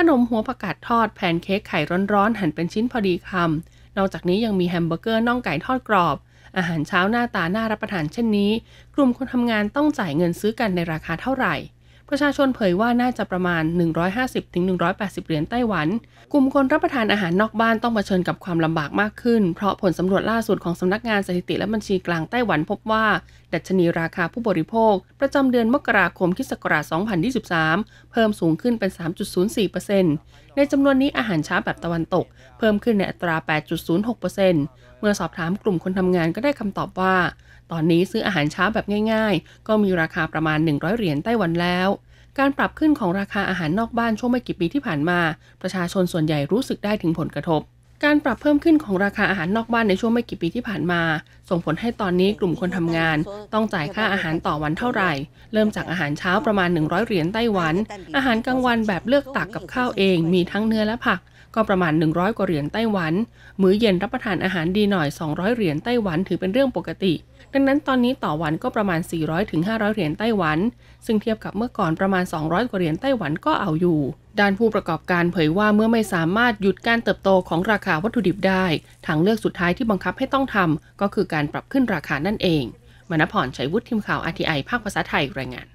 ขนมหัวผักกาดทอด แพนเค้กไข่ร้อนๆหั่นเป็นชิ้นพอดีคำ นอกจากนี้ยังมีแฮมเบอร์เกอร์น่องไก่ทอดกรอบ อาหารเช้าหน้าตาน่ารับประทานเช่นนี้ กลุ่มคนทำงานต้องจ่ายเงินซื้อกันในราคาเท่าไหร่ประชาชนเผยว่าน่าจะประมาณ 150-180 เหรียญไต้หวัน กลุ่มคนรับประทานอาหารนอกบ้านต้องเผชิญกับความลำบากมากขึ้น เพราะผลสำรวจล่าสุดของสำนักงานสถิติและบัญชีกลางไต้หวันพบว่าดัชนีราคาผู้บริโภคประจำเดือนมกราคมคิศกราช2023 เพิ่มสูงขึ้นเป็น 3.04%ในจำนวนนี้อาหารช้าแบบตะวันตกเพิ่มขึ้นในอัตรา 8.06%เมื่อสอบถามกลุ่มคนทำงานก็ได้คำตอบว่า ตอนนี้ซื้ออาหารเช้าแบบง่ายๆ ก็มีราคาประมาณ 100 เหรียญไต้หวันแล้วการปรับขึ้นของราคาอาหารนอกบ้านช่วงไม่กี่ปีที่ผ่านมา ประชาชนส่วนใหญ่รู้สึกได้ถึงผลกระทบการปรับเพิ่มขึ้นของราคาอาหารนอกบ้านในช่วงไม่กี่ปีที่ผ่านมา ส่งผลให้ตอนนี้กลุ่มคนทำงานต้องจ่ายค่าอาหารต่อวันเท่าไหร่ เริ่มจากอาหารเช้าประมาณ 100เหรียญไต้หวัน อาหารกลางวันแบบเลือกตักกับข้าวเองมีทั้งเนื้อและผัก ก็ประมาณ 100 กว่าเหรียญไต้หวัน มื้อเย็นรับประทานอาหารดีหน่อย200เหรียญไต้หวันถือเป็นเรื่องปกติดังนั้นตอนนี้ต่อวันก็ประมาณ 400-500เหรียญไต้หวัน ซึ่งเทียบกับเมื่อก่อนประมาณ 200กว่าเหรียญไต้หวันก็เอาอยู่ด้านผู้ประกอบการเผยว่าเมื่อไม่สามารถหยุดการเติบโตของราคาวัตถุดิบได้ทางเลือกสุดท้ายที่บังคับให้ต้องทำก็คือการปรับขึ้นราคานั่นเอง มณพรชัยวุฒิ ทีมข่าวอทีไอภาคภาษาไทย รายงาน